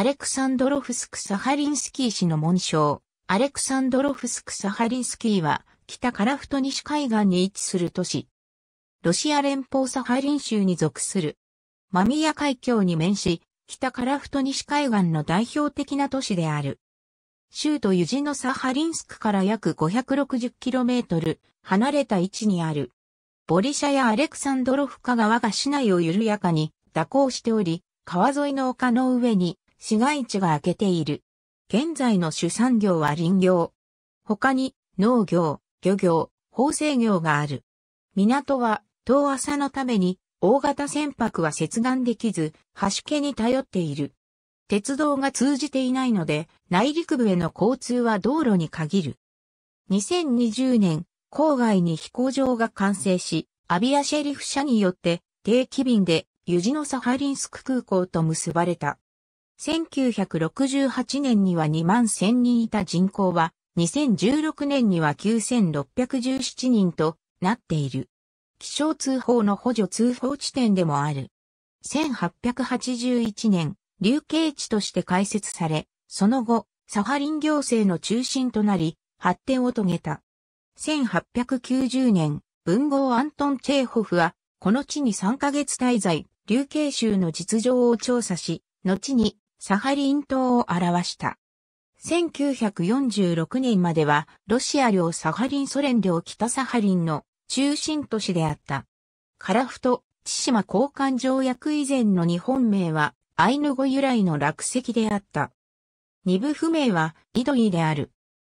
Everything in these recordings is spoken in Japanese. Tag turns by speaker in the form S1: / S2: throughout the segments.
S1: アレクサンドロフスク・サハリンスキー氏の紋章。アレクサンドロフスク・サハリンスキーは、北カラフト西海岸に位置する都市。ロシア連邦サハリン州に属する。マミヤ海峡に面し、北カラフト西海岸の代表的な都市である。州都ユジノサハリンスクから約 560km 離れた位置にある。ボリシャやアレクサンドロフカ川が市内を緩やかに蛇行しており、川沿いの丘の上に市街地が明けている。現在の主産業は林業。他に農業、漁業、法制業がある。港は遠浅のために大型船舶は接岸できず、橋家に頼っている。鉄道が通じていないので、内陸部への交通は道路に限る。2020年、郊外に飛行場が完成し、アビアシェリフ社によって定期便でユジノサハリンスク空港と結ばれた。1968年には2万1000人いた人口は、2016年には9617人となっている。気象通報の補助通報地点でもある。1881年、流刑地として開設され、その後、サハリン行政の中心となり、発展を遂げた。1890年、文豪アントン・チェーホフは、この地に3ヶ月滞在、流刑州の実情を調査し、後にサハリン島を表した。1946年まではロシア領サハリンソ連領北サハリンの中心都市であった。カラフト、千島交換条約以前の日本名はアイヌ語由来の落石であった。二部不明はイドリーである。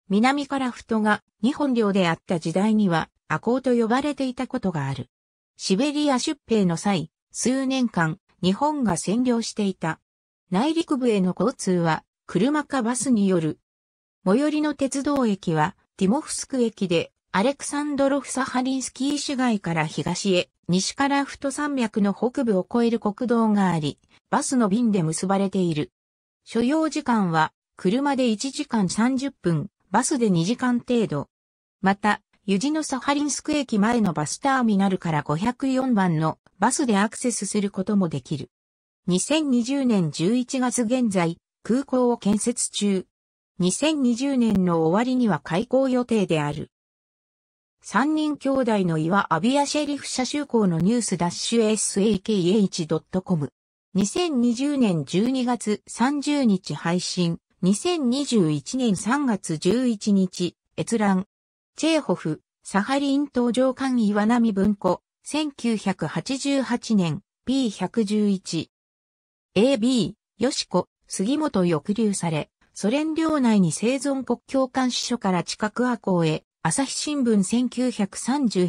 S1: 南カラフトが日本領であった時代にはアコウと呼ばれていたことがある。シベリア出兵の際、数年間、日本が占領していた内陸部への交通は車かバスによる。最寄りの鉄道駅はティモフスク駅でアレクサンドロフサハリンスキー市街から東へ、西からフト山脈の北部を越える国道があり、バスの便で結ばれている。所要時間は、車で1時間30分、バスで2時間程度。また、ユジノサハリンスク駅前のバスターミナルから504番のバスでアクセスすることもできる。2020年11月現在、空港を建設中。2020年の終わりには開港予定である。三人兄弟の岩アビアシェリフ社就航のニュースダッシュ sakh.com。2020年12月30日配信。2021年3月11日、閲覧。チェーホフ、サハリン登場艦岩波文庫。1988年、P111。AB、しこ、杉本抑留され、ソ連領内に生存国境監視所から近く阿港へ、朝日新聞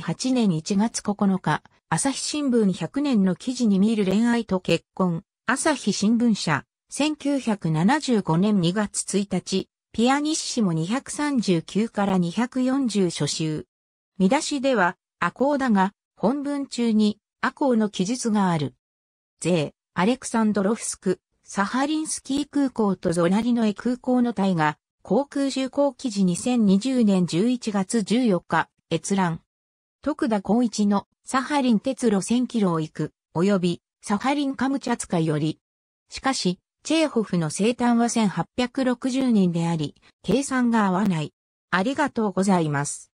S1: 1938年1月9日、朝日新聞100年の記事に見る恋愛と結婚、朝日新聞社、1975年2月1日、ピアニッシモ239から240初集。見出しでは、アコーだが、本文中に、アコーの記述がある。税、アレクサンドロフスク、サハリンスキー空港とゾナリノエ空港の隊が、航空就航記事2020年11月14日、閲覧。徳田光一のサハリン鉄路1000キロを行く、及びサハリンカムチャツカより。しかし、チェーホフの生誕は1860人であり、計算が合わない。ありがとうございます。